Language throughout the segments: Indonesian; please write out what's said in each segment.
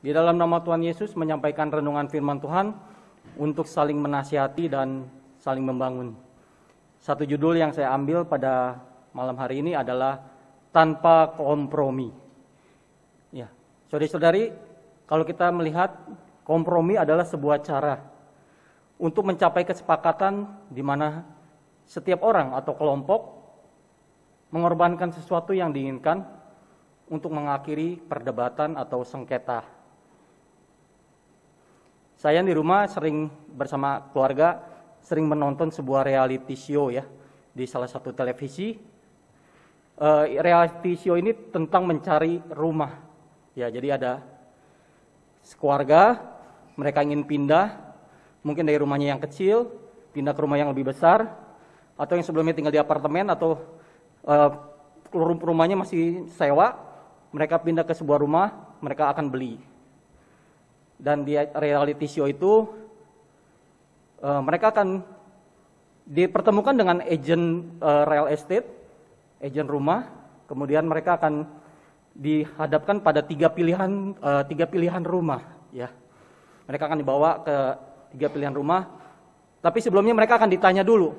Di dalam nama Tuhan Yesus menyampaikan renungan firman Tuhan untuk saling menasihati dan saling membangun. Satu judul yang saya ambil pada malam hari ini adalah tanpa kompromi. Ya, saudari-saudari, kalau kita melihat kompromi adalah sebuah cara untuk mencapai kesepakatan di mana setiap orang atau kelompok mengorbankan sesuatu yang diinginkan untuk mengakhiri perdebatan atau sengketa. Saya di rumah sering bersama keluarga sering menonton sebuah reality show ya di salah satu televisi. Uh, reality show ini tentang mencari rumah. Ya, jadi ada sekeluarga, mereka ingin pindah, mungkin dari rumahnya yang kecil, pindah ke rumah yang lebih besar, atau yang sebelumnya tinggal di apartemen atau uh, eh, rumahnya masih sewa, mereka pindah ke sebuah rumah, mereka akan beli dan di reality show itu uh, mereka akan dipertemukan dengan agent uh, real estate, agent rumah, kemudian mereka akan dihadapkan pada tiga pilihan uh, tiga pilihan rumah, ya. Mereka akan dibawa ke tiga pilihan rumah, tapi sebelumnya mereka akan ditanya dulu,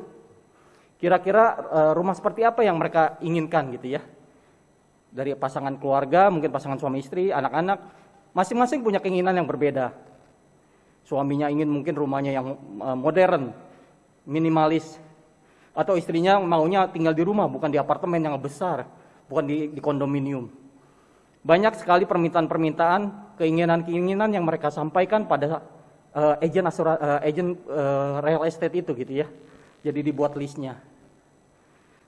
kira-kira uh, rumah seperti apa yang mereka inginkan, gitu ya. Dari pasangan keluarga, mungkin pasangan suami istri, anak-anak, Masing-masing punya keinginan yang berbeda. Suaminya ingin mungkin rumahnya yang eh, modern, minimalis, atau istrinya maunya tinggal di rumah, bukan di apartemen yang besar, bukan di, di kondominium. Banyak sekali permintaan-permintaan, keinginan-keinginan yang mereka sampaikan pada uh, agent asura, uh, agent uh, real estate itu gitu ya. Jadi dibuat listnya.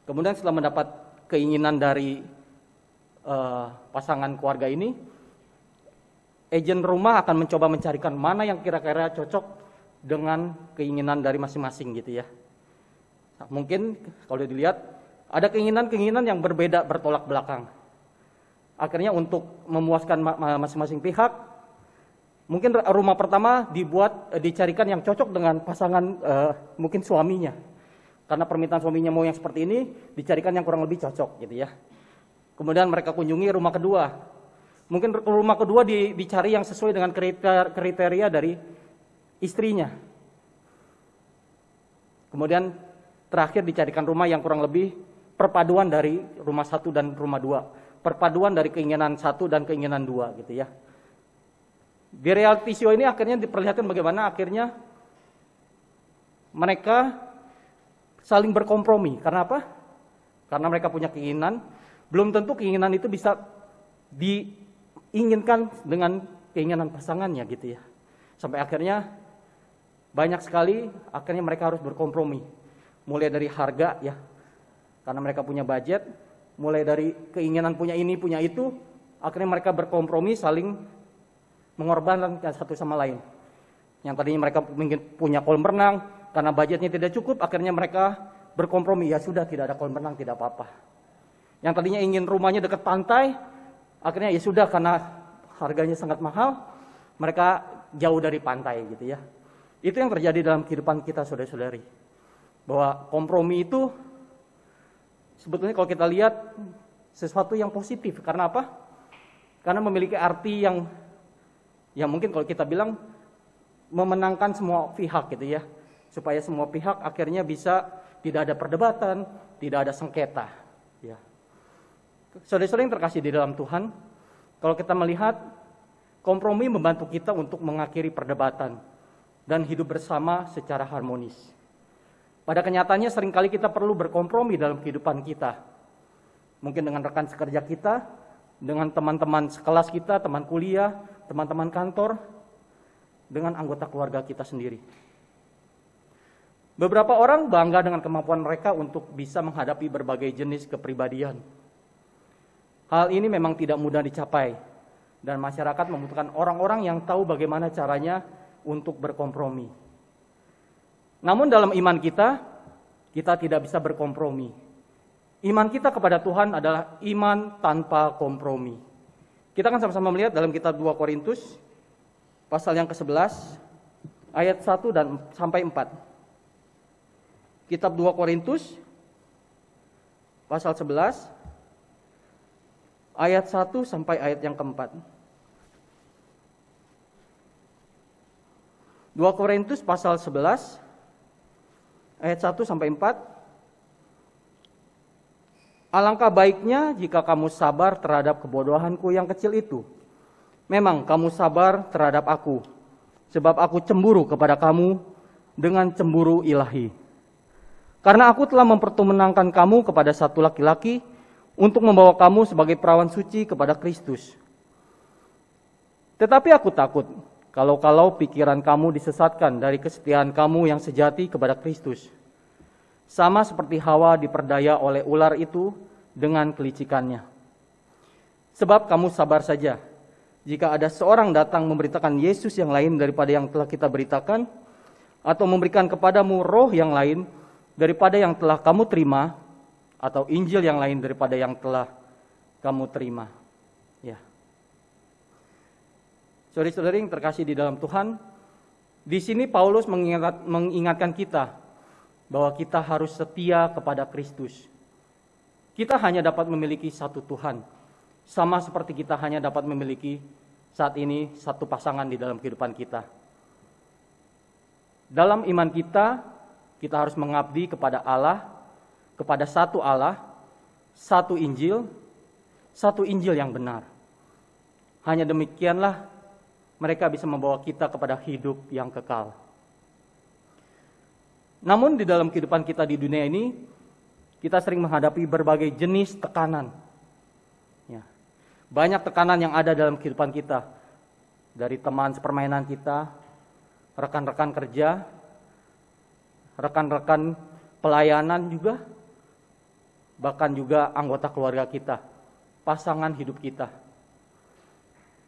Kemudian setelah mendapat keinginan dari uh, pasangan keluarga ini, Agent rumah akan mencoba mencarikan mana yang kira-kira cocok dengan keinginan dari masing-masing gitu ya. Nah, mungkin kalau dilihat ada keinginan-keinginan yang berbeda bertolak belakang. Akhirnya untuk memuaskan masing-masing pihak, mungkin rumah pertama dibuat eh, dicarikan yang cocok dengan pasangan uh, mungkin suaminya. Karena permintaan suaminya mau yang seperti ini, dicarikan yang kurang lebih cocok gitu ya. Kemudian mereka kunjungi rumah kedua. Mungkin rumah kedua dicari yang sesuai dengan kriteria, kriteria dari istrinya. Kemudian terakhir dicarikan rumah yang kurang lebih perpaduan dari rumah satu dan rumah dua. Perpaduan dari keinginan satu dan keinginan dua gitu ya. Di reality show ini akhirnya diperlihatkan bagaimana akhirnya mereka saling berkompromi. Karena apa? Karena mereka punya keinginan, belum tentu keinginan itu bisa di inginkan dengan keinginan pasangannya gitu ya. Sampai akhirnya banyak sekali akhirnya mereka harus berkompromi. Mulai dari harga ya, karena mereka punya budget, mulai dari keinginan punya ini, punya itu, akhirnya mereka berkompromi saling mengorbankan satu sama lain. Yang tadinya mereka mungkin punya kolam renang, karena budgetnya tidak cukup, akhirnya mereka berkompromi. Ya sudah, tidak ada kolam renang, tidak apa-apa. Yang tadinya ingin rumahnya dekat pantai, akhirnya ya sudah karena harganya sangat mahal, mereka jauh dari pantai gitu ya. Itu yang terjadi dalam kehidupan kita saudara-saudari. Bahwa kompromi itu sebetulnya kalau kita lihat sesuatu yang positif. Karena apa? Karena memiliki arti yang yang mungkin kalau kita bilang memenangkan semua pihak gitu ya. Supaya semua pihak akhirnya bisa tidak ada perdebatan, tidak ada sengketa. Saudara-saudara yang terkasih di dalam Tuhan, kalau kita melihat kompromi membantu kita untuk mengakhiri perdebatan dan hidup bersama secara harmonis. Pada kenyataannya seringkali kita perlu berkompromi dalam kehidupan kita. Mungkin dengan rekan sekerja kita, dengan teman-teman sekelas kita, teman kuliah, teman-teman kantor, dengan anggota keluarga kita sendiri. Beberapa orang bangga dengan kemampuan mereka untuk bisa menghadapi berbagai jenis kepribadian, Hal ini memang tidak mudah dicapai dan masyarakat membutuhkan orang-orang yang tahu bagaimana caranya untuk berkompromi. Namun dalam iman kita, kita tidak bisa berkompromi. Iman kita kepada Tuhan adalah iman tanpa kompromi. Kita akan sama-sama melihat dalam kitab 2 Korintus pasal yang ke-11 ayat 1 dan sampai 4. Kitab 2 Korintus pasal 11 ayat 1 sampai ayat yang keempat. 2 Korintus pasal 11 ayat 1 sampai 4. Alangkah baiknya jika kamu sabar terhadap kebodohanku yang kecil itu. Memang kamu sabar terhadap aku, sebab aku cemburu kepada kamu dengan cemburu ilahi. Karena aku telah mempertemenangkan kamu kepada satu laki-laki untuk membawa kamu sebagai perawan suci kepada Kristus. Tetapi aku takut kalau-kalau pikiran kamu disesatkan dari kesetiaan kamu yang sejati kepada Kristus. Sama seperti Hawa diperdaya oleh ular itu dengan kelicikannya. Sebab kamu sabar saja. Jika ada seorang datang memberitakan Yesus yang lain daripada yang telah kita beritakan, atau memberikan kepadamu roh yang lain daripada yang telah kamu terima, atau Injil yang lain daripada yang telah kamu terima. Ya. Saudara-saudari yang terkasih di dalam Tuhan, di sini Paulus mengingat, mengingatkan kita bahwa kita harus setia kepada Kristus. Kita hanya dapat memiliki satu Tuhan, sama seperti kita hanya dapat memiliki saat ini satu pasangan di dalam kehidupan kita. Dalam iman kita, kita harus mengabdi kepada Allah kepada satu Allah, satu Injil, satu Injil yang benar. Hanya demikianlah mereka bisa membawa kita kepada hidup yang kekal. Namun di dalam kehidupan kita di dunia ini, kita sering menghadapi berbagai jenis tekanan. Ya. Banyak tekanan yang ada dalam kehidupan kita. Dari teman sepermainan kita, rekan-rekan kerja, rekan-rekan pelayanan juga, bahkan juga anggota keluarga kita, pasangan hidup kita.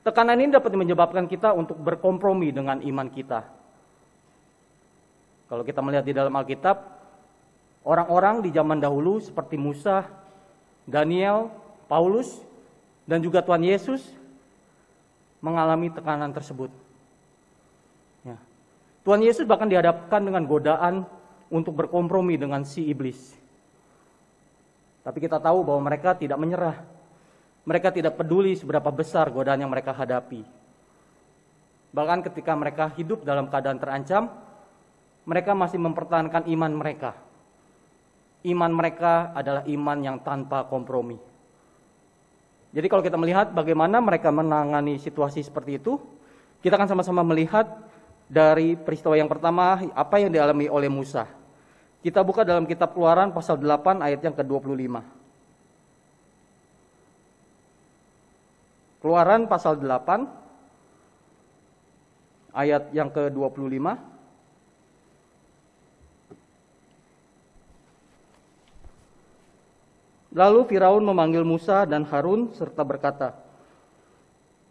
Tekanan ini dapat menyebabkan kita untuk berkompromi dengan iman kita. Kalau kita melihat di dalam Alkitab, orang-orang di zaman dahulu seperti Musa, Daniel, Paulus, dan juga Tuhan Yesus mengalami tekanan tersebut. Ya. Tuhan Yesus bahkan dihadapkan dengan godaan untuk berkompromi dengan si iblis. Tapi kita tahu bahwa mereka tidak menyerah. Mereka tidak peduli seberapa besar godaan yang mereka hadapi. Bahkan ketika mereka hidup dalam keadaan terancam, mereka masih mempertahankan iman mereka. Iman mereka adalah iman yang tanpa kompromi. Jadi kalau kita melihat bagaimana mereka menangani situasi seperti itu, kita akan sama-sama melihat dari peristiwa yang pertama apa yang dialami oleh Musa. Kita buka dalam kitab Keluaran pasal 8 ayat yang ke-25. Keluaran pasal 8 ayat yang ke-25. Lalu Firaun memanggil Musa dan Harun serta berkata,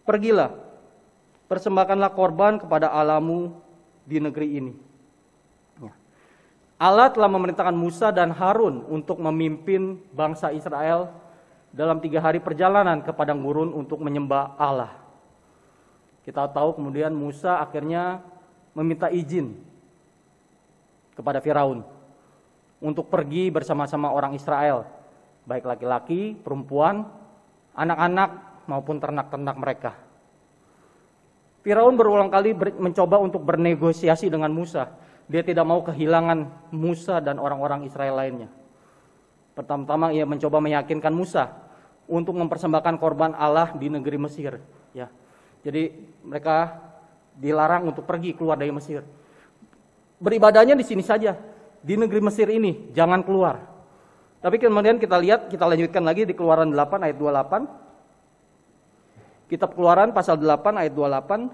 "Pergilah, persembahkanlah korban kepada Alamu di negeri ini." Allah telah memerintahkan Musa dan Harun untuk memimpin bangsa Israel dalam tiga hari perjalanan ke padang gurun untuk menyembah Allah. Kita tahu kemudian Musa akhirnya meminta izin kepada Firaun untuk pergi bersama-sama orang Israel, baik laki-laki, perempuan, anak-anak maupun ternak-ternak mereka. Firaun berulang kali mencoba untuk bernegosiasi dengan Musa, dia tidak mau kehilangan Musa dan orang-orang Israel lainnya. Pertama-tama ia mencoba meyakinkan Musa untuk mempersembahkan korban Allah di negeri Mesir, ya. Jadi mereka dilarang untuk pergi keluar dari Mesir. Beribadahnya di sini saja, di negeri Mesir ini, jangan keluar. Tapi kemudian kita lihat, kita lanjutkan lagi di Keluaran 8 ayat 28. Kitab Keluaran pasal 8 ayat 28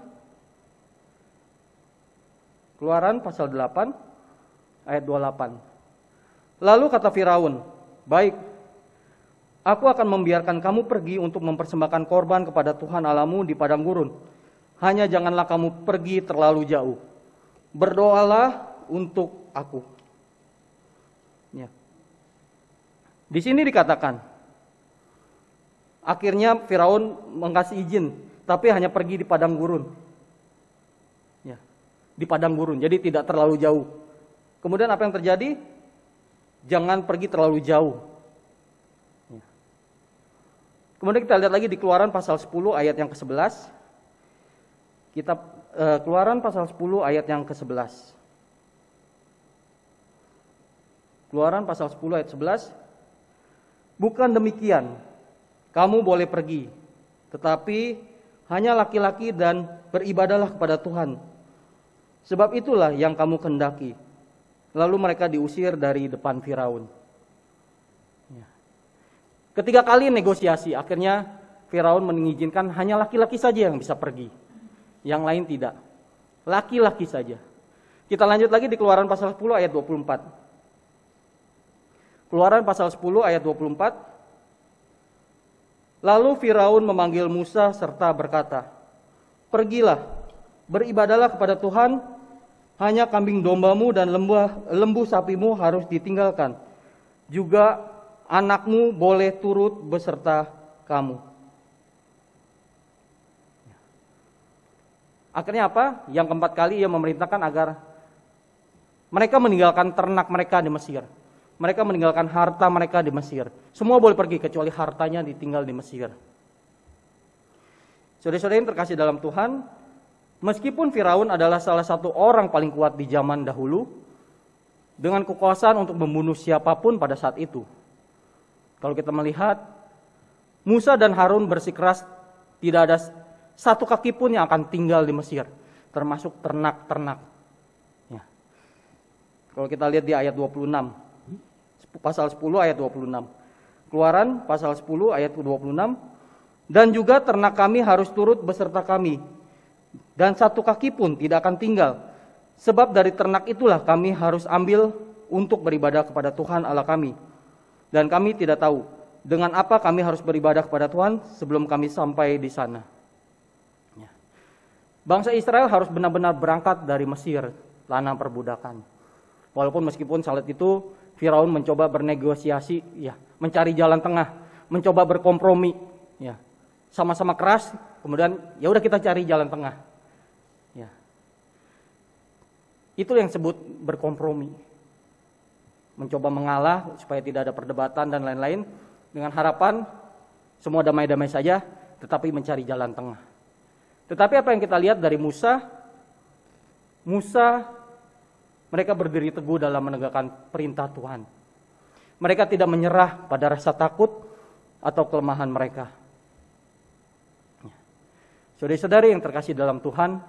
Keluaran pasal 8 ayat 28. Lalu kata Firaun, "Baik, aku akan membiarkan kamu pergi untuk mempersembahkan korban kepada Tuhan alamu di padang gurun. Hanya janganlah kamu pergi terlalu jauh. Berdoalah untuk aku." Ya. Di sini dikatakan, akhirnya Firaun mengasih izin, tapi hanya pergi di padang gurun di padang gurun, jadi tidak terlalu jauh. Kemudian apa yang terjadi? Jangan pergi terlalu jauh. Ya. Kemudian kita lihat lagi di Keluaran pasal 10 ayat yang ke-11. Kita eh, Keluaran pasal 10 ayat yang ke-11. Keluaran pasal 10 ayat 11. Bukan demikian, kamu boleh pergi, tetapi hanya laki-laki dan beribadahlah kepada Tuhan Sebab itulah yang kamu kendaki. Lalu mereka diusir dari depan Firaun. Ya. Ketiga kali negosiasi, akhirnya Firaun mengizinkan hanya laki-laki saja yang bisa pergi. Yang lain tidak. Laki-laki saja. Kita lanjut lagi di Keluaran pasal 10 ayat 24. Keluaran pasal 10 ayat 24. Lalu Firaun memanggil Musa serta berkata, "Pergilah Beribadalah kepada Tuhan, hanya kambing dombamu dan lembu, lembu sapimu harus ditinggalkan. Juga anakmu boleh turut beserta kamu. Akhirnya apa? Yang keempat kali ia memerintahkan agar mereka meninggalkan ternak mereka di Mesir. Mereka meninggalkan harta mereka di Mesir. Semua boleh pergi kecuali hartanya ditinggal di Mesir. Saudara-saudara yang terkasih dalam Tuhan, Meskipun Firaun adalah salah satu orang paling kuat di zaman dahulu, dengan kekuasaan untuk membunuh siapapun pada saat itu. Kalau kita melihat, Musa dan Harun bersikeras tidak ada satu kaki pun yang akan tinggal di Mesir, termasuk ternak-ternak. Kalau kita lihat di ayat 26, pasal 10 ayat 26. Keluaran pasal 10 ayat 26, dan juga ternak kami harus turut beserta kami dan satu kaki pun tidak akan tinggal. Sebab dari ternak itulah kami harus ambil untuk beribadah kepada Tuhan Allah kami. Dan kami tidak tahu dengan apa kami harus beribadah kepada Tuhan sebelum kami sampai di sana. Ya. Bangsa Israel harus benar-benar berangkat dari Mesir, tanah perbudakan. Walaupun meskipun saat itu Firaun mencoba bernegosiasi, ya, mencari jalan tengah, mencoba berkompromi, ya. Sama-sama keras, kemudian ya udah kita cari jalan tengah. Itu yang sebut berkompromi. Mencoba mengalah supaya tidak ada perdebatan dan lain-lain dengan harapan semua damai-damai saja tetapi mencari jalan tengah. Tetapi apa yang kita lihat dari Musa? Musa mereka berdiri teguh dalam menegakkan perintah Tuhan. Mereka tidak menyerah pada rasa takut atau kelemahan mereka. Saudara-saudari yang terkasih dalam Tuhan,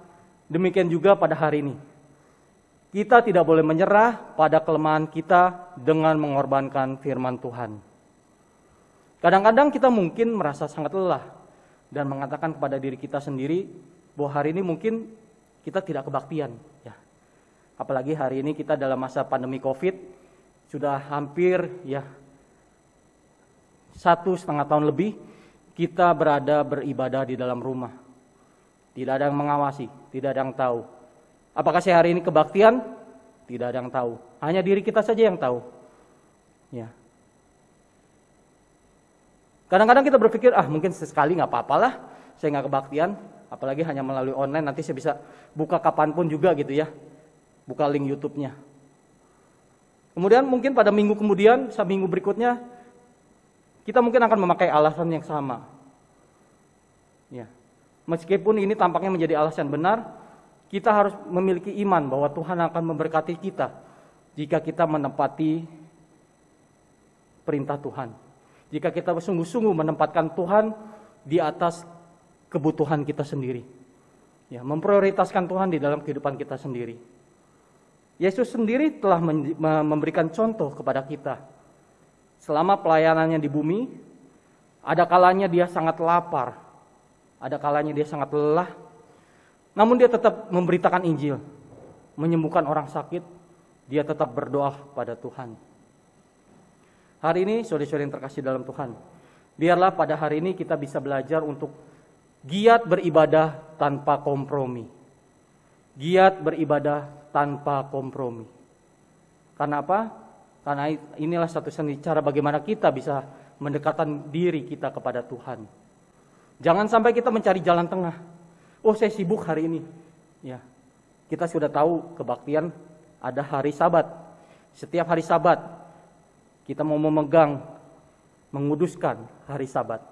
demikian juga pada hari ini kita tidak boleh menyerah pada kelemahan kita dengan mengorbankan firman Tuhan. Kadang-kadang kita mungkin merasa sangat lelah dan mengatakan kepada diri kita sendiri bahwa hari ini mungkin kita tidak kebaktian. Ya. Apalagi hari ini kita dalam masa pandemi COVID sudah hampir ya satu setengah tahun lebih kita berada beribadah di dalam rumah. Tidak ada yang mengawasi, tidak ada yang tahu Apakah saya hari ini kebaktian? Tidak ada yang tahu. Hanya diri kita saja yang tahu. Ya. Kadang-kadang kita berpikir, ah mungkin sesekali nggak apa-apalah, saya nggak kebaktian, apalagi hanya melalui online, nanti saya bisa buka kapanpun juga gitu ya, buka link YouTube-nya. Kemudian mungkin pada minggu kemudian, minggu berikutnya, kita mungkin akan memakai alasan yang sama. Ya. Meskipun ini tampaknya menjadi alasan benar, kita harus memiliki iman bahwa Tuhan akan memberkati kita jika kita menempati perintah Tuhan. Jika kita sungguh-sungguh menempatkan Tuhan di atas kebutuhan kita sendiri. Ya, memprioritaskan Tuhan di dalam kehidupan kita sendiri. Yesus sendiri telah memberikan contoh kepada kita. Selama pelayanannya di bumi, ada kalanya dia sangat lapar, ada kalanya dia sangat lelah, namun dia tetap memberitakan Injil, menyembuhkan orang sakit, dia tetap berdoa pada Tuhan. Hari ini, saudara-saudara yang terkasih dalam Tuhan, biarlah pada hari ini kita bisa belajar untuk giat beribadah tanpa kompromi. Giat beribadah tanpa kompromi. Karena apa? Karena inilah satu seni cara bagaimana kita bisa mendekatan diri kita kepada Tuhan. Jangan sampai kita mencari jalan tengah oh saya sibuk hari ini. Ya. Kita sudah tahu kebaktian ada hari sabat. Setiap hari sabat kita mau memegang menguduskan hari sabat.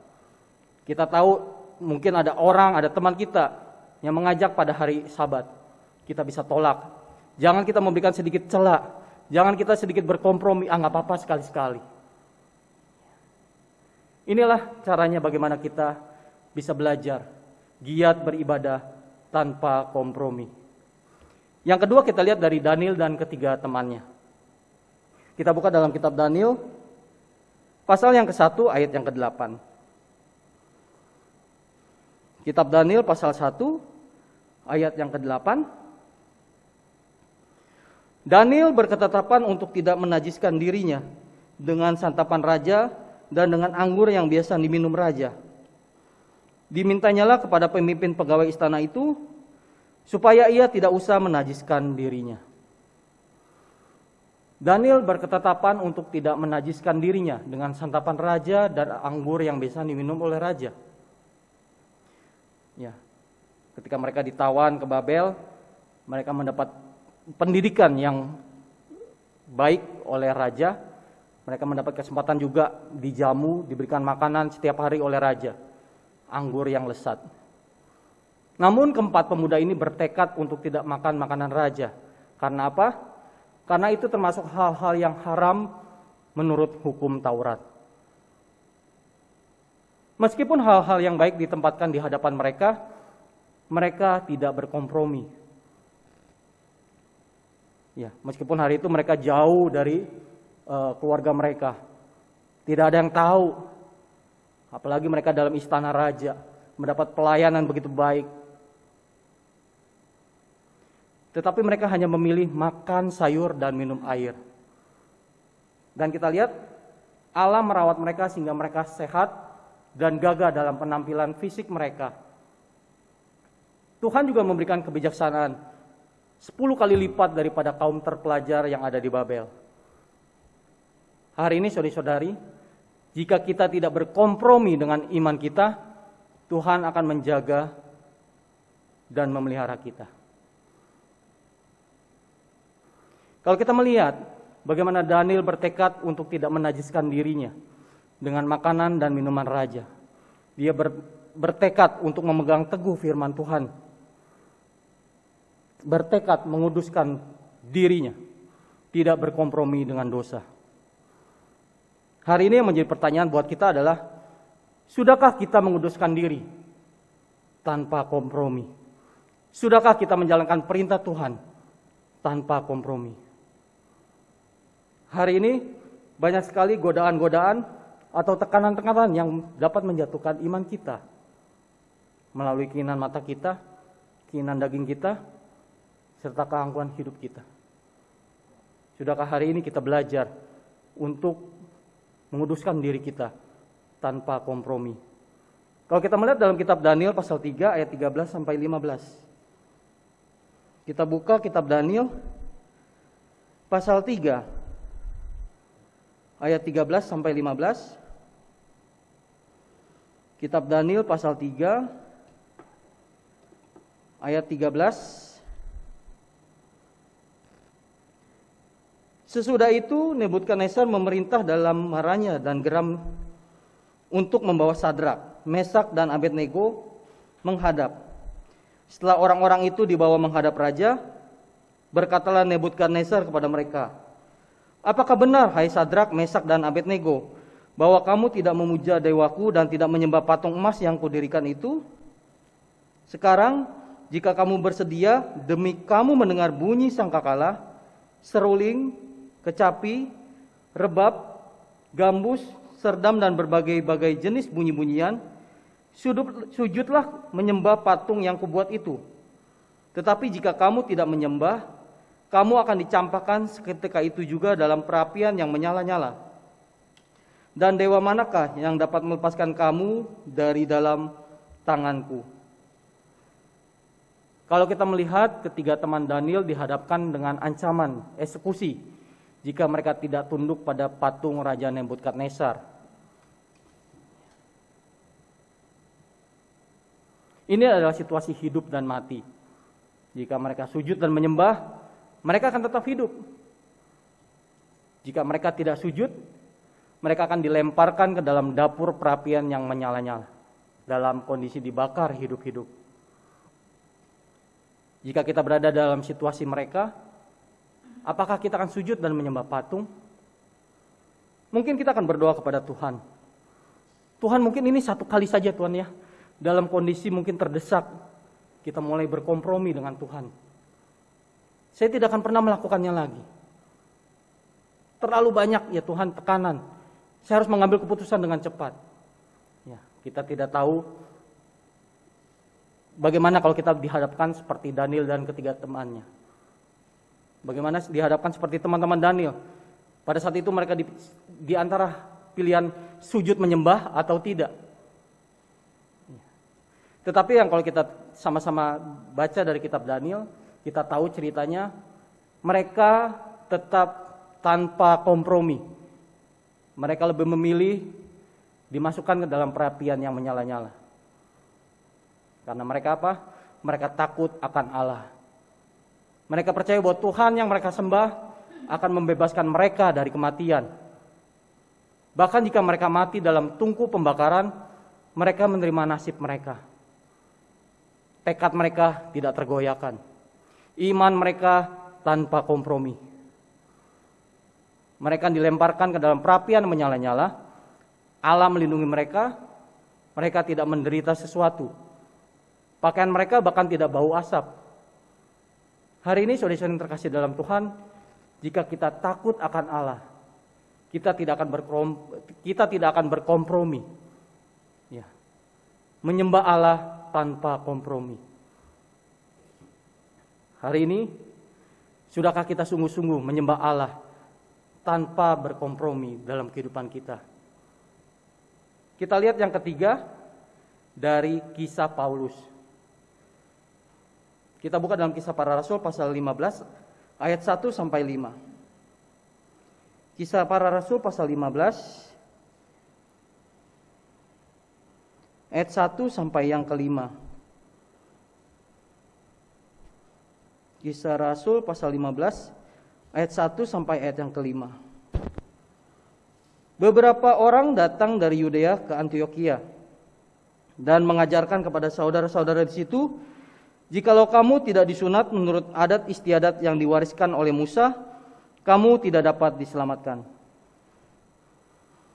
Kita tahu mungkin ada orang, ada teman kita yang mengajak pada hari sabat. Kita bisa tolak. Jangan kita memberikan sedikit celah. Jangan kita sedikit berkompromi, ah nggak apa-apa sekali-sekali. Inilah caranya bagaimana kita bisa belajar giat beribadah tanpa kompromi. Yang kedua kita lihat dari Daniel dan ketiga temannya. Kita buka dalam kitab Daniel pasal yang ke-1 ayat yang ke-8. Kitab Daniel pasal 1 ayat yang ke-8 Daniel berketetapan untuk tidak menajiskan dirinya dengan santapan raja dan dengan anggur yang biasa diminum raja Dimintanyalah kepada pemimpin pegawai istana itu supaya ia tidak usah menajiskan dirinya. Daniel berketetapan untuk tidak menajiskan dirinya dengan santapan raja dan anggur yang biasa diminum oleh raja. Ya. Ketika mereka ditawan ke Babel, mereka mendapat pendidikan yang baik oleh raja. Mereka mendapat kesempatan juga dijamu, diberikan makanan setiap hari oleh raja anggur yang lesat. Namun keempat pemuda ini bertekad untuk tidak makan makanan raja. Karena apa? Karena itu termasuk hal-hal yang haram menurut hukum Taurat. Meskipun hal-hal yang baik ditempatkan di hadapan mereka, mereka tidak berkompromi. Ya, meskipun hari itu mereka jauh dari uh, keluarga mereka, tidak ada yang tahu Apalagi mereka dalam istana raja, mendapat pelayanan begitu baik. Tetapi mereka hanya memilih makan sayur dan minum air. Dan kita lihat Allah merawat mereka sehingga mereka sehat dan gagah dalam penampilan fisik mereka. Tuhan juga memberikan kebijaksanaan 10 kali lipat daripada kaum terpelajar yang ada di Babel. Hari ini saudari-saudari, jika kita tidak berkompromi dengan iman kita, Tuhan akan menjaga dan memelihara kita. Kalau kita melihat bagaimana Daniel bertekad untuk tidak menajiskan dirinya dengan makanan dan minuman raja, dia ber, bertekad untuk memegang teguh firman Tuhan, bertekad menguduskan dirinya, tidak berkompromi dengan dosa. Hari ini yang menjadi pertanyaan buat kita adalah, sudahkah kita menguduskan diri tanpa kompromi? Sudahkah kita menjalankan perintah Tuhan tanpa kompromi? Hari ini banyak sekali godaan-godaan atau tekanan-tekanan yang dapat menjatuhkan iman kita melalui keinginan mata kita, keinginan daging kita, serta keangkuhan hidup kita. Sudahkah hari ini kita belajar untuk menguduskan diri kita tanpa kompromi. Kalau kita melihat dalam kitab Daniel pasal 3 ayat 13 sampai 15. Kita buka kitab Daniel pasal 3 ayat 13 sampai 15. Kitab Daniel pasal 3 ayat 13 Sesudah itu Nebukadnezar memerintah dalam marahnya dan geram untuk membawa Sadrak, Mesak dan Abednego menghadap. Setelah orang-orang itu dibawa menghadap raja, berkatalah Nebukadnezar kepada mereka, "Apakah benar hai Sadrak, Mesak dan Abednego, bahwa kamu tidak memuja dewaku dan tidak menyembah patung emas yang kudirikan itu?" Sekarang, jika kamu bersedia, demi kamu mendengar bunyi sangkakala, seruling, kecapi, rebab, gambus, serdam dan berbagai-bagai jenis bunyi-bunyian, sujudlah menyembah patung yang kubuat itu. Tetapi jika kamu tidak menyembah, kamu akan dicampakkan seketika itu juga dalam perapian yang menyala-nyala. Dan dewa manakah yang dapat melepaskan kamu dari dalam tanganku? Kalau kita melihat ketiga teman Daniel dihadapkan dengan ancaman eksekusi jika mereka tidak tunduk pada patung Raja Nebukadnezar. Ini adalah situasi hidup dan mati. Jika mereka sujud dan menyembah, mereka akan tetap hidup. Jika mereka tidak sujud, mereka akan dilemparkan ke dalam dapur perapian yang menyala-nyala, dalam kondisi dibakar hidup-hidup. Jika kita berada dalam situasi mereka, Apakah kita akan sujud dan menyembah patung? Mungkin kita akan berdoa kepada Tuhan. Tuhan mungkin ini satu kali saja Tuhan ya. Dalam kondisi mungkin terdesak, kita mulai berkompromi dengan Tuhan. Saya tidak akan pernah melakukannya lagi. Terlalu banyak ya Tuhan tekanan. Saya harus mengambil keputusan dengan cepat. Ya, kita tidak tahu bagaimana kalau kita dihadapkan seperti Daniel dan ketiga temannya. Bagaimana dihadapkan seperti teman-teman Daniel. Pada saat itu mereka di, di antara pilihan sujud menyembah atau tidak. Tetapi yang kalau kita sama-sama baca dari kitab Daniel, kita tahu ceritanya mereka tetap tanpa kompromi. Mereka lebih memilih dimasukkan ke dalam perapian yang menyala-nyala. Karena mereka apa? Mereka takut akan Allah. Mereka percaya bahwa Tuhan yang mereka sembah akan membebaskan mereka dari kematian. Bahkan jika mereka mati dalam tungku pembakaran, mereka menerima nasib mereka. Tekad mereka tidak tergoyahkan. Iman mereka tanpa kompromi. Mereka dilemparkan ke dalam perapian menyala-nyala. Allah melindungi mereka. Mereka tidak menderita sesuatu. Pakaian mereka bahkan tidak bau asap. Hari ini saudara yang terkasih dalam Tuhan, jika kita takut akan Allah, kita tidak akan berkom, kita tidak akan berkompromi. Ya. Menyembah Allah tanpa kompromi. Hari ini sudahkah kita sungguh-sungguh menyembah Allah tanpa berkompromi dalam kehidupan kita? Kita lihat yang ketiga dari kisah Paulus. Kita buka dalam kisah para rasul pasal 15 ayat 1 sampai 5. Kisah para rasul pasal 15 ayat 1 sampai yang kelima. Kisah Rasul pasal 15 ayat 1 sampai ayat yang kelima. Beberapa orang datang dari Yudea ke Antioquia dan mengajarkan kepada saudara-saudara di situ Jikalau kamu tidak disunat menurut adat istiadat yang diwariskan oleh Musa, kamu tidak dapat diselamatkan.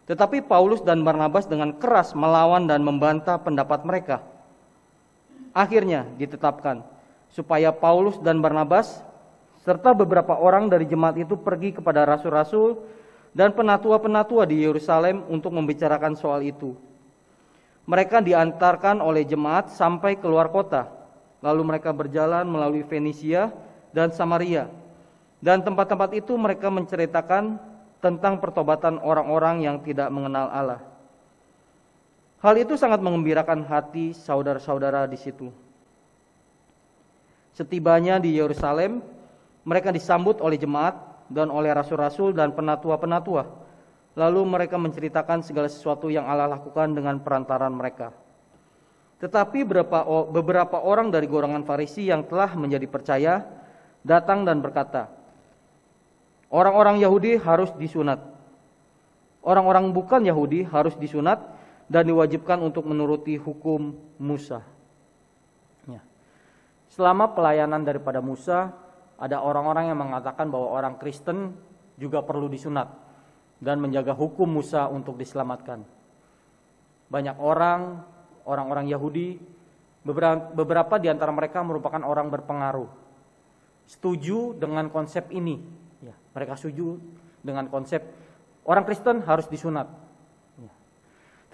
Tetapi Paulus dan Barnabas dengan keras melawan dan membantah pendapat mereka. Akhirnya ditetapkan supaya Paulus dan Barnabas serta beberapa orang dari jemaat itu pergi kepada rasul-rasul dan penatua-penatua di Yerusalem untuk membicarakan soal itu. Mereka diantarkan oleh jemaat sampai keluar kota Lalu mereka berjalan melalui Fenisia dan Samaria. Dan tempat-tempat itu mereka menceritakan tentang pertobatan orang-orang yang tidak mengenal Allah. Hal itu sangat mengembirakan hati saudara-saudara di situ. Setibanya di Yerusalem, mereka disambut oleh jemaat dan oleh rasul-rasul dan penatua-penatua. Lalu mereka menceritakan segala sesuatu yang Allah lakukan dengan perantaran mereka. Tetapi beberapa, beberapa orang dari golongan Farisi yang telah menjadi percaya datang dan berkata, Orang-orang Yahudi harus disunat. Orang-orang bukan Yahudi harus disunat dan diwajibkan untuk menuruti hukum Musa. Ya. Selama pelayanan daripada Musa, ada orang-orang yang mengatakan bahwa orang Kristen juga perlu disunat dan menjaga hukum Musa untuk diselamatkan. Banyak orang orang-orang Yahudi. Beberapa, di antara mereka merupakan orang berpengaruh. Setuju dengan konsep ini. Ya, mereka setuju dengan konsep orang Kristen harus disunat. Ya.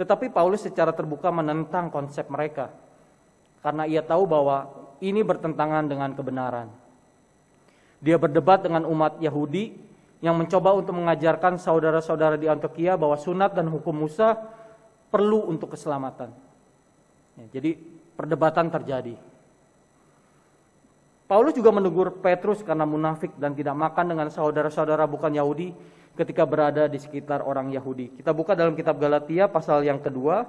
Tetapi Paulus secara terbuka menentang konsep mereka. Karena ia tahu bahwa ini bertentangan dengan kebenaran. Dia berdebat dengan umat Yahudi yang mencoba untuk mengajarkan saudara-saudara di Antioquia bahwa sunat dan hukum Musa perlu untuk keselamatan. Ya, jadi perdebatan terjadi. Paulus juga menegur Petrus karena munafik dan tidak makan dengan saudara-saudara bukan Yahudi ketika berada di sekitar orang Yahudi. Kita buka dalam kitab Galatia pasal yang kedua.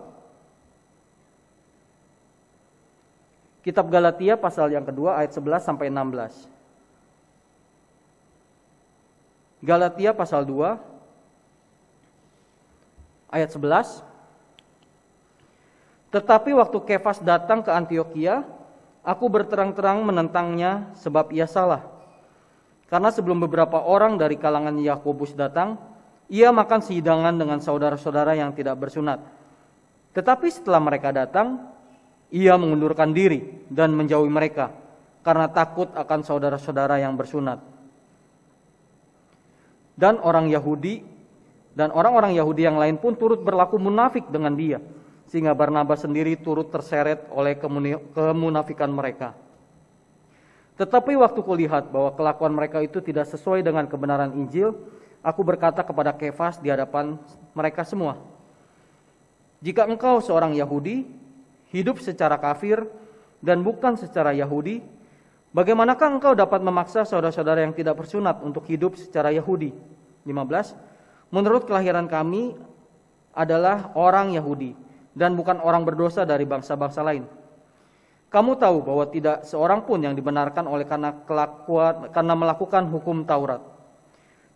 Kitab Galatia pasal yang kedua ayat 11 sampai 16. Galatia pasal 2 ayat 11 tetapi waktu Kefas datang ke Antioquia, aku berterang-terang menentangnya sebab ia salah. Karena sebelum beberapa orang dari kalangan Yakobus datang, ia makan sidangan dengan saudara-saudara yang tidak bersunat. Tetapi setelah mereka datang, ia mengundurkan diri dan menjauhi mereka karena takut akan saudara-saudara yang bersunat. Dan orang Yahudi dan orang-orang Yahudi yang lain pun turut berlaku munafik dengan dia sehingga Barnabas sendiri turut terseret oleh kemunafikan mereka. Tetapi waktu kulihat bahwa kelakuan mereka itu tidak sesuai dengan kebenaran Injil, aku berkata kepada Kefas di hadapan mereka semua, "Jika engkau seorang Yahudi, hidup secara kafir dan bukan secara Yahudi, bagaimanakah engkau dapat memaksa saudara-saudara yang tidak bersunat untuk hidup secara Yahudi?" 15. Menurut kelahiran kami adalah orang Yahudi dan bukan orang berdosa dari bangsa-bangsa lain. Kamu tahu bahwa tidak seorang pun yang dibenarkan oleh karena kelakuan karena melakukan hukum Taurat,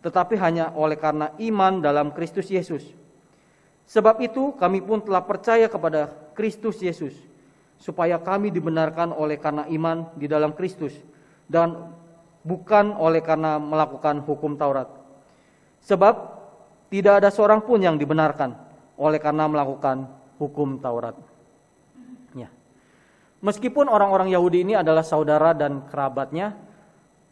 tetapi hanya oleh karena iman dalam Kristus Yesus. Sebab itu kami pun telah percaya kepada Kristus Yesus, supaya kami dibenarkan oleh karena iman di dalam Kristus dan bukan oleh karena melakukan hukum Taurat. Sebab tidak ada seorang pun yang dibenarkan oleh karena melakukan hukum Taurat. Ya. Meskipun orang-orang Yahudi ini adalah saudara dan kerabatnya,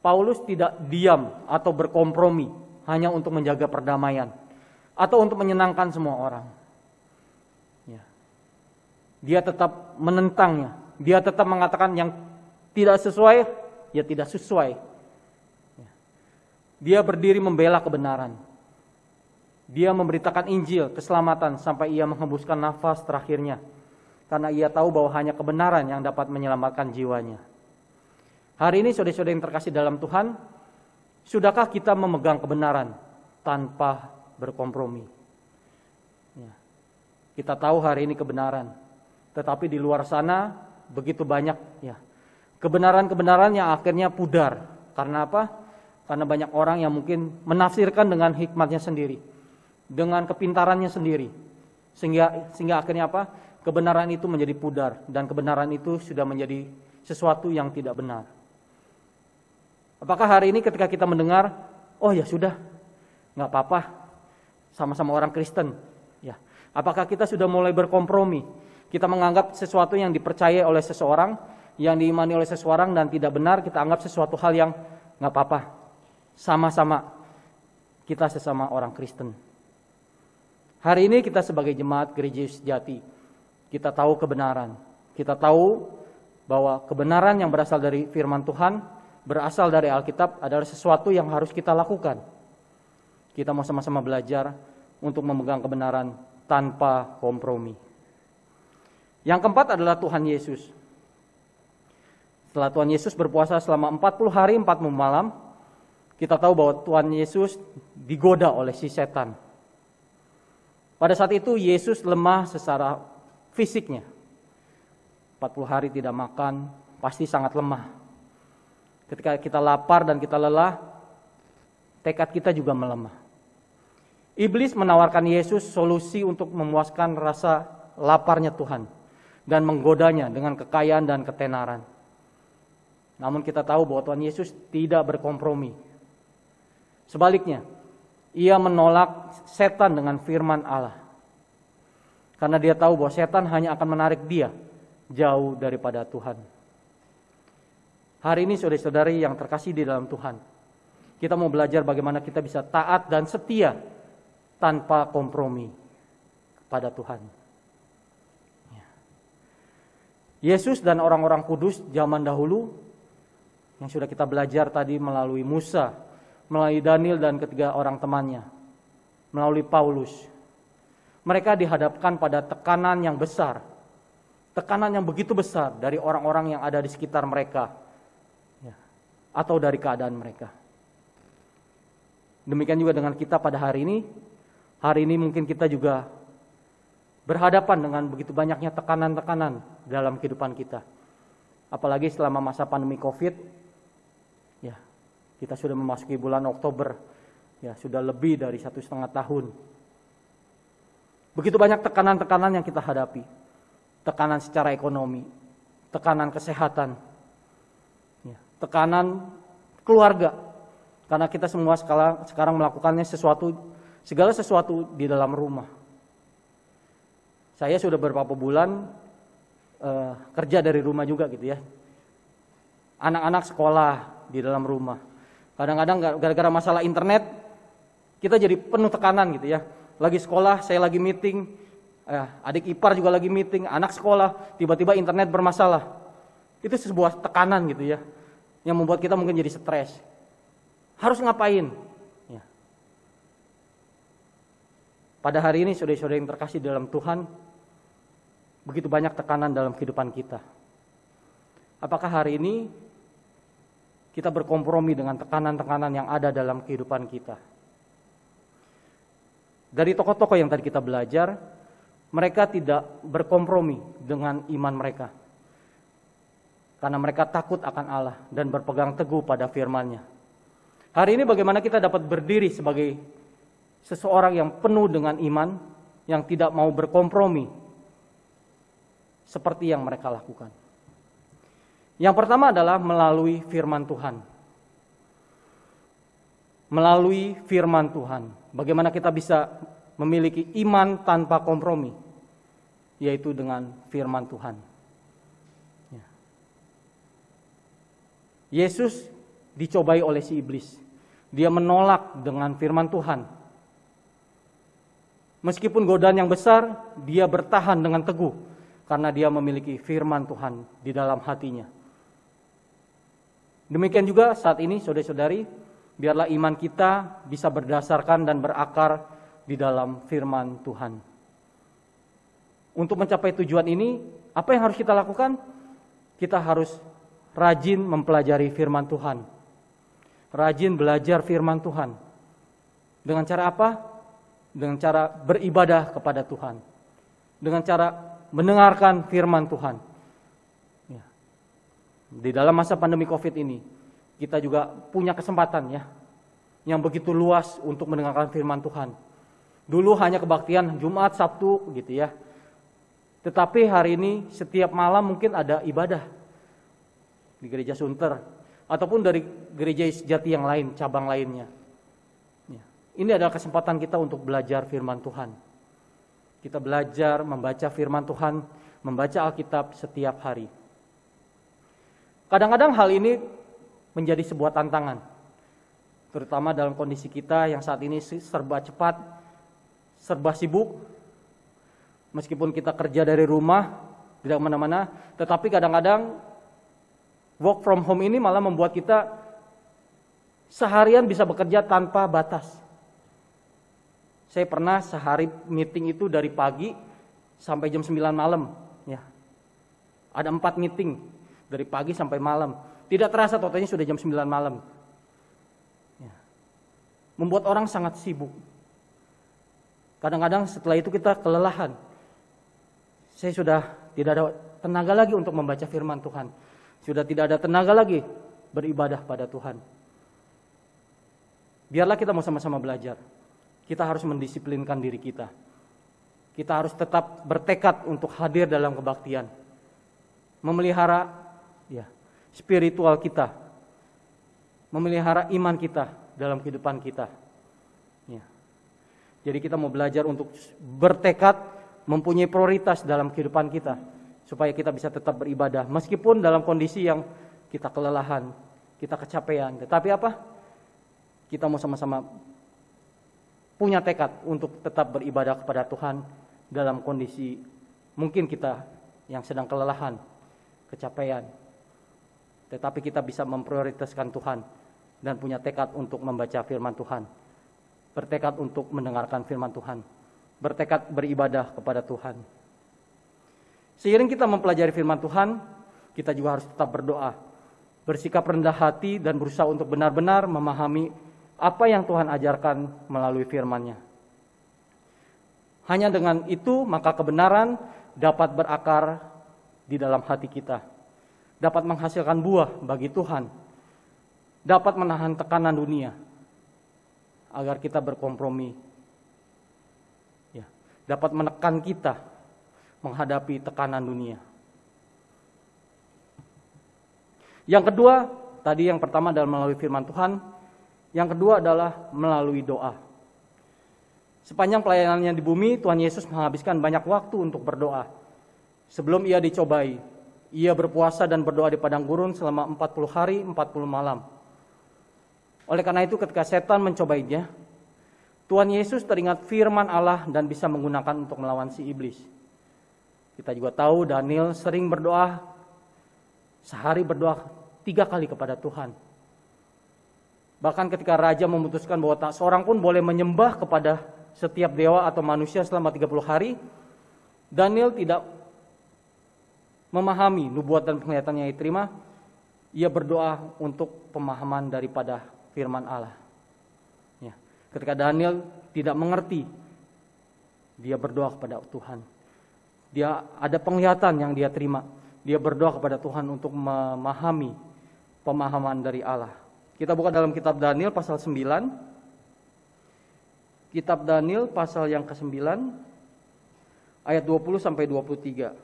Paulus tidak diam atau berkompromi hanya untuk menjaga perdamaian atau untuk menyenangkan semua orang. Ya. Dia tetap menentangnya, dia tetap mengatakan yang tidak sesuai, ya tidak sesuai. Ya. Dia berdiri membela kebenaran. Dia memberitakan Injil, keselamatan sampai ia menghembuskan nafas terakhirnya. Karena ia tahu bahwa hanya kebenaran yang dapat menyelamatkan jiwanya. Hari ini saudara-saudara yang terkasih dalam Tuhan, sudahkah kita memegang kebenaran tanpa berkompromi? Ya. Kita tahu hari ini kebenaran, tetapi di luar sana begitu banyak ya kebenaran-kebenaran yang akhirnya pudar. Karena apa? Karena banyak orang yang mungkin menafsirkan dengan hikmatnya sendiri dengan kepintarannya sendiri. Sehingga sehingga akhirnya apa? Kebenaran itu menjadi pudar dan kebenaran itu sudah menjadi sesuatu yang tidak benar. Apakah hari ini ketika kita mendengar, oh ya sudah, nggak apa-apa, sama-sama orang Kristen, ya. Apakah kita sudah mulai berkompromi? Kita menganggap sesuatu yang dipercaya oleh seseorang, yang diimani oleh seseorang dan tidak benar, kita anggap sesuatu hal yang nggak apa-apa, sama-sama kita sesama orang Kristen. Hari ini kita sebagai jemaat gereja sejati, kita tahu kebenaran. Kita tahu bahwa kebenaran yang berasal dari firman Tuhan, berasal dari Alkitab adalah sesuatu yang harus kita lakukan. Kita mau sama-sama belajar untuk memegang kebenaran tanpa kompromi. Yang keempat adalah Tuhan Yesus. Setelah Tuhan Yesus berpuasa selama 40 hari 40 malam, kita tahu bahwa Tuhan Yesus digoda oleh si setan. Pada saat itu Yesus lemah secara fisiknya. 40 hari tidak makan, pasti sangat lemah. Ketika kita lapar dan kita lelah, tekad kita juga melemah. Iblis menawarkan Yesus solusi untuk memuaskan rasa laparnya Tuhan dan menggodanya dengan kekayaan dan ketenaran. Namun kita tahu bahwa Tuhan Yesus tidak berkompromi. Sebaliknya, ia menolak setan dengan firman Allah. Karena dia tahu bahwa setan hanya akan menarik dia jauh daripada Tuhan. Hari ini saudari-saudari yang terkasih di dalam Tuhan, kita mau belajar bagaimana kita bisa taat dan setia tanpa kompromi kepada Tuhan. Ya. Yesus dan orang-orang kudus zaman dahulu yang sudah kita belajar tadi melalui Musa, melalui Daniel dan ketiga orang temannya, melalui Paulus. Mereka dihadapkan pada tekanan yang besar, tekanan yang begitu besar dari orang-orang yang ada di sekitar mereka, ya, atau dari keadaan mereka. Demikian juga dengan kita pada hari ini. Hari ini mungkin kita juga berhadapan dengan begitu banyaknya tekanan-tekanan dalam kehidupan kita. Apalagi selama masa pandemi COVID, kita sudah memasuki bulan Oktober, ya sudah lebih dari satu setengah tahun. Begitu banyak tekanan-tekanan yang kita hadapi, tekanan secara ekonomi, tekanan kesehatan, ya, tekanan keluarga, karena kita semua sekarang, sekarang melakukannya sesuatu, segala sesuatu di dalam rumah. Saya sudah beberapa bulan uh, kerja dari rumah juga gitu ya, anak-anak sekolah di dalam rumah. Kadang-kadang gara-gara masalah internet kita jadi penuh tekanan gitu ya. Lagi sekolah, saya lagi meeting, eh, adik ipar juga lagi meeting, anak sekolah, tiba-tiba internet bermasalah. Itu sebuah tekanan gitu ya, yang membuat kita mungkin jadi stres. Harus ngapain? Ya. Pada hari ini saudara-saudara yang terkasih dalam Tuhan, begitu banyak tekanan dalam kehidupan kita. Apakah hari ini kita berkompromi dengan tekanan-tekanan yang ada dalam kehidupan kita. Dari tokoh-tokoh yang tadi kita belajar, mereka tidak berkompromi dengan iman mereka. Karena mereka takut akan Allah dan berpegang teguh pada firman-Nya. Hari ini bagaimana kita dapat berdiri sebagai seseorang yang penuh dengan iman, yang tidak mau berkompromi seperti yang mereka lakukan. Yang pertama adalah melalui firman Tuhan. Melalui firman Tuhan, bagaimana kita bisa memiliki iman tanpa kompromi, yaitu dengan firman Tuhan. Ya. Yesus dicobai oleh si iblis. Dia menolak dengan firman Tuhan. Meskipun godaan yang besar, dia bertahan dengan teguh karena dia memiliki firman Tuhan di dalam hatinya. Demikian juga saat ini saudara-saudari, biarlah iman kita bisa berdasarkan dan berakar di dalam firman Tuhan. Untuk mencapai tujuan ini, apa yang harus kita lakukan? Kita harus rajin mempelajari firman Tuhan. Rajin belajar firman Tuhan. Dengan cara apa? Dengan cara beribadah kepada Tuhan. Dengan cara mendengarkan firman Tuhan di dalam masa pandemi COVID ini, kita juga punya kesempatan ya, yang begitu luas untuk mendengarkan firman Tuhan. Dulu hanya kebaktian Jumat, Sabtu gitu ya. Tetapi hari ini setiap malam mungkin ada ibadah di gereja Sunter ataupun dari gereja Jati yang lain, cabang lainnya. Ya. Ini adalah kesempatan kita untuk belajar firman Tuhan. Kita belajar membaca firman Tuhan, membaca Alkitab setiap hari. Kadang-kadang hal ini menjadi sebuah tantangan, terutama dalam kondisi kita yang saat ini serba cepat, serba sibuk, meskipun kita kerja dari rumah, tidak mana-mana, tetapi kadang-kadang work from home ini malah membuat kita seharian bisa bekerja tanpa batas. Saya pernah sehari meeting itu dari pagi sampai jam 9 malam, ya. Ada empat meeting, dari pagi sampai malam. Tidak terasa totalnya sudah jam 9 malam. Ya. Membuat orang sangat sibuk. Kadang-kadang setelah itu kita kelelahan. Saya sudah tidak ada tenaga lagi untuk membaca firman Tuhan. Sudah tidak ada tenaga lagi beribadah pada Tuhan. Biarlah kita mau sama-sama belajar. Kita harus mendisiplinkan diri kita. Kita harus tetap bertekad untuk hadir dalam kebaktian. Memelihara spiritual kita, memelihara iman kita dalam kehidupan kita. Ya. Jadi kita mau belajar untuk bertekad mempunyai prioritas dalam kehidupan kita supaya kita bisa tetap beribadah meskipun dalam kondisi yang kita kelelahan, kita kecapean. Tetapi apa? Kita mau sama-sama punya tekad untuk tetap beribadah kepada Tuhan dalam kondisi mungkin kita yang sedang kelelahan, kecapean, tetapi kita bisa memprioritaskan Tuhan dan punya tekad untuk membaca firman Tuhan, bertekad untuk mendengarkan firman Tuhan, bertekad beribadah kepada Tuhan. Seiring kita mempelajari firman Tuhan, kita juga harus tetap berdoa, bersikap rendah hati dan berusaha untuk benar-benar memahami apa yang Tuhan ajarkan melalui firman-Nya. Hanya dengan itu maka kebenaran dapat berakar di dalam hati kita dapat menghasilkan buah bagi Tuhan, dapat menahan tekanan dunia, agar kita berkompromi, ya, dapat menekan kita menghadapi tekanan dunia. Yang kedua, tadi yang pertama adalah melalui firman Tuhan, yang kedua adalah melalui doa. Sepanjang pelayanannya di bumi, Tuhan Yesus menghabiskan banyak waktu untuk berdoa sebelum ia dicobai ia berpuasa dan berdoa di padang gurun selama 40 hari, 40 malam. Oleh karena itu ketika setan mencobainya, Tuhan Yesus teringat firman Allah dan bisa menggunakan untuk melawan si iblis. Kita juga tahu Daniel sering berdoa, sehari berdoa tiga kali kepada Tuhan. Bahkan ketika raja memutuskan bahwa tak seorang pun boleh menyembah kepada setiap dewa atau manusia selama 30 hari, Daniel tidak memahami nubuat dan penglihatan yang diterima, ia berdoa untuk pemahaman daripada firman Allah. Ya. Ketika Daniel tidak mengerti, dia berdoa kepada Tuhan. Dia ada penglihatan yang dia terima. Dia berdoa kepada Tuhan untuk memahami pemahaman dari Allah. Kita buka dalam kitab Daniel pasal 9. Kitab Daniel pasal yang ke-9 ayat 20 sampai 23.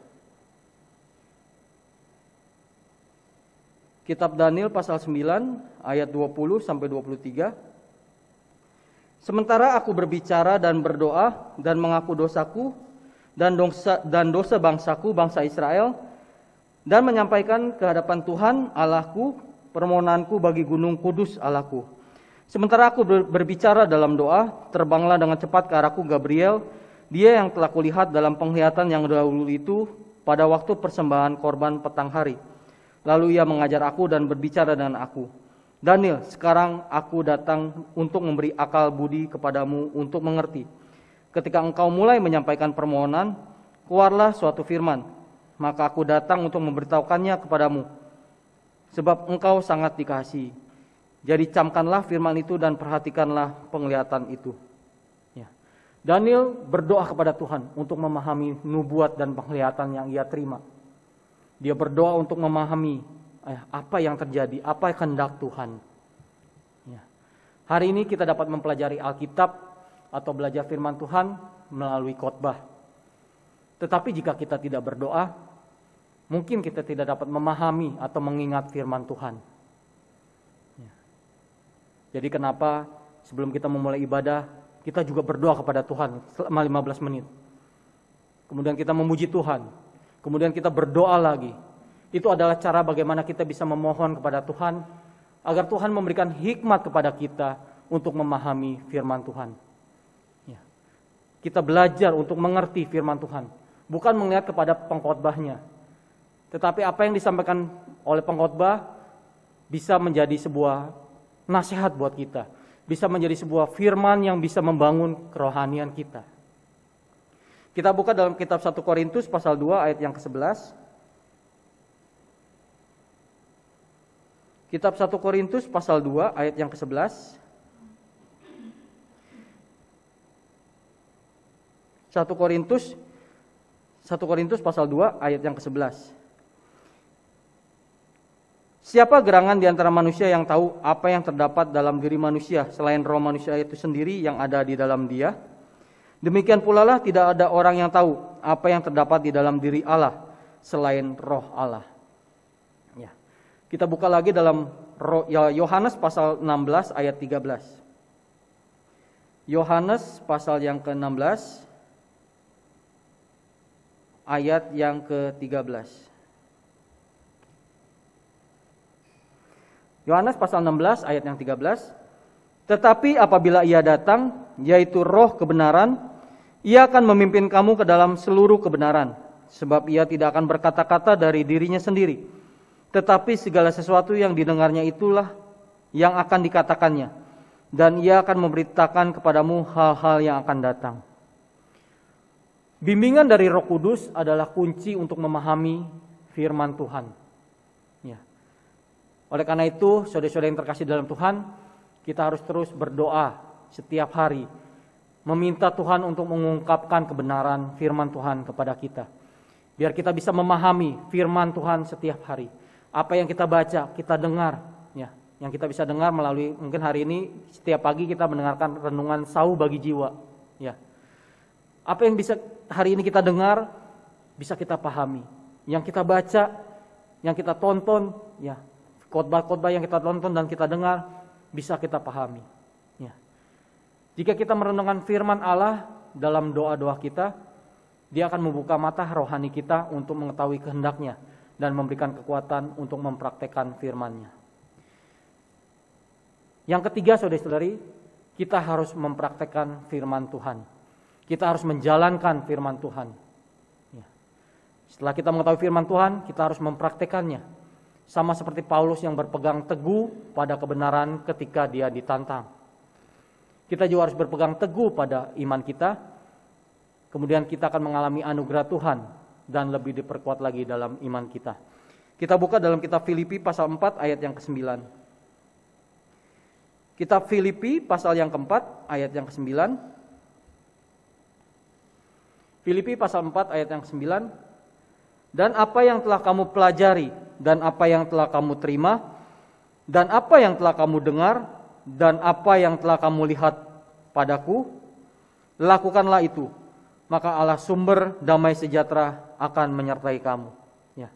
Kitab Daniel pasal 9 ayat 20 sampai 23. Sementara aku berbicara dan berdoa dan mengaku dosaku dan dosa, dan dosa bangsaku bangsa Israel dan menyampaikan ke hadapan Tuhan Allahku permohonanku bagi gunung kudus Allahku. Sementara aku berbicara dalam doa, terbanglah dengan cepat ke arahku Gabriel, dia yang telah kulihat dalam penglihatan yang dahulu itu pada waktu persembahan korban petang hari.' Lalu ia mengajar aku dan berbicara dengan aku. Daniel, sekarang aku datang untuk memberi akal budi kepadamu untuk mengerti. Ketika engkau mulai menyampaikan permohonan, keluarlah suatu firman, maka aku datang untuk memberitahukannya kepadamu. Sebab engkau sangat dikasihi. Jadi camkanlah firman itu dan perhatikanlah penglihatan itu. Ya. Daniel berdoa kepada Tuhan untuk memahami nubuat dan penglihatan yang ia terima. Dia berdoa untuk memahami eh, apa yang terjadi, apa yang kehendak Tuhan. Ya. Hari ini kita dapat mempelajari Alkitab atau belajar firman Tuhan melalui khotbah. Tetapi jika kita tidak berdoa, mungkin kita tidak dapat memahami atau mengingat firman Tuhan. Ya. Jadi kenapa sebelum kita memulai ibadah, kita juga berdoa kepada Tuhan selama 15 menit. Kemudian kita memuji Tuhan, kemudian kita berdoa lagi. Itu adalah cara bagaimana kita bisa memohon kepada Tuhan agar Tuhan memberikan hikmat kepada kita untuk memahami firman Tuhan. Ya. Kita belajar untuk mengerti firman Tuhan, bukan melihat kepada pengkhotbahnya. Tetapi apa yang disampaikan oleh pengkhotbah bisa menjadi sebuah nasihat buat kita, bisa menjadi sebuah firman yang bisa membangun kerohanian kita. Kita buka dalam kitab 1 Korintus pasal 2 ayat yang ke-11. Kitab 1 Korintus pasal 2 ayat yang ke-11. 1 Korintus 1 Korintus pasal 2 ayat yang ke-11. Siapa gerangan di antara manusia yang tahu apa yang terdapat dalam diri manusia selain roh manusia itu sendiri yang ada di dalam dia? Demikian pula lah tidak ada orang yang tahu apa yang terdapat di dalam diri Allah selain roh Allah. Ya. Kita buka lagi dalam ya, Yohanes pasal 16 ayat 13. Yohanes pasal yang ke-16 ayat yang ke-13. Yohanes pasal 16 ayat yang 13. Tetapi apabila ia datang, yaitu roh kebenaran, ia akan memimpin kamu ke dalam seluruh kebenaran, sebab ia tidak akan berkata-kata dari dirinya sendiri. Tetapi segala sesuatu yang didengarnya itulah yang akan dikatakannya, dan ia akan memberitakan kepadamu hal-hal yang akan datang. Bimbingan dari Roh Kudus adalah kunci untuk memahami firman Tuhan. Ya. Oleh karena itu, saudara-saudara yang terkasih dalam Tuhan, kita harus terus berdoa setiap hari meminta Tuhan untuk mengungkapkan kebenaran firman Tuhan kepada kita. Biar kita bisa memahami firman Tuhan setiap hari. Apa yang kita baca, kita dengar, ya. Yang kita bisa dengar melalui mungkin hari ini setiap pagi kita mendengarkan renungan sau bagi jiwa, ya. Apa yang bisa hari ini kita dengar bisa kita pahami. Yang kita baca, yang kita tonton, ya. Khotbah-khotbah yang kita tonton dan kita dengar bisa kita pahami. Jika kita merenungkan firman Allah dalam doa-doa kita, dia akan membuka mata rohani kita untuk mengetahui kehendaknya dan memberikan kekuatan untuk mempraktekkan firman-Nya. Yang ketiga, saudara-saudari, kita harus mempraktekkan firman Tuhan. Kita harus menjalankan firman Tuhan. Ya. Setelah kita mengetahui firman Tuhan, kita harus mempraktekannya. Sama seperti Paulus yang berpegang teguh pada kebenaran ketika dia ditantang. Kita juga harus berpegang teguh pada iman kita. Kemudian kita akan mengalami anugerah Tuhan dan lebih diperkuat lagi dalam iman kita. Kita buka dalam kitab Filipi pasal 4 ayat yang ke-9. Kitab Filipi pasal yang keempat ayat yang ke-9. Filipi pasal 4 ayat yang ke-9. Dan apa yang telah kamu pelajari dan apa yang telah kamu terima dan apa yang telah kamu dengar dan apa yang telah kamu lihat padaku, lakukanlah itu, maka Allah sumber damai sejahtera akan menyertai kamu. Ya.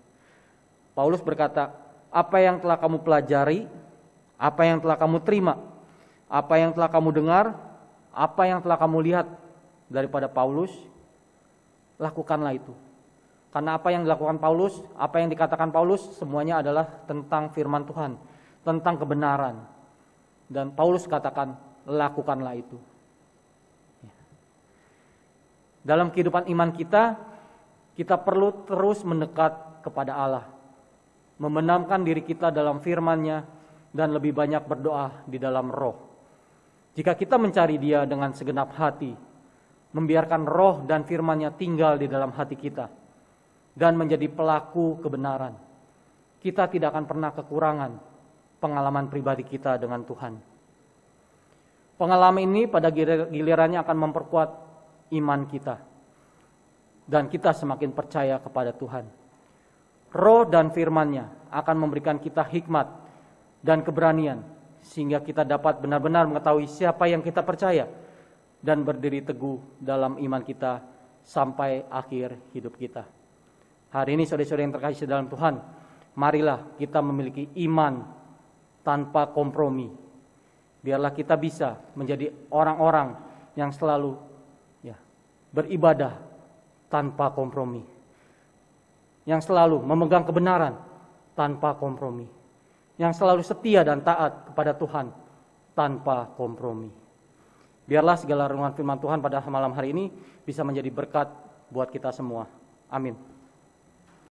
Paulus berkata, apa yang telah kamu pelajari, apa yang telah kamu terima, apa yang telah kamu dengar, apa yang telah kamu lihat daripada Paulus, lakukanlah itu. Karena apa yang dilakukan Paulus, apa yang dikatakan Paulus, semuanya adalah tentang firman Tuhan, tentang kebenaran, dan Paulus katakan, lakukanlah itu. Ya. Dalam kehidupan iman kita, kita perlu terus mendekat kepada Allah. Membenamkan diri kita dalam firmannya dan lebih banyak berdoa di dalam roh. Jika kita mencari dia dengan segenap hati, membiarkan roh dan firmannya tinggal di dalam hati kita, dan menjadi pelaku kebenaran, kita tidak akan pernah kekurangan pengalaman pribadi kita dengan Tuhan. Pengalaman ini pada gilirannya akan memperkuat iman kita. Dan kita semakin percaya kepada Tuhan. Roh dan Firman-Nya akan memberikan kita hikmat dan keberanian. Sehingga kita dapat benar-benar mengetahui siapa yang kita percaya. Dan berdiri teguh dalam iman kita sampai akhir hidup kita. Hari ini saudara-saudara yang terkasih dalam Tuhan, marilah kita memiliki iman tanpa kompromi. Biarlah kita bisa menjadi orang-orang yang selalu ya, beribadah tanpa kompromi. Yang selalu memegang kebenaran tanpa kompromi. Yang selalu setia dan taat kepada Tuhan tanpa kompromi. Biarlah segala renungan firman Tuhan pada malam hari ini bisa menjadi berkat buat kita semua. Amin.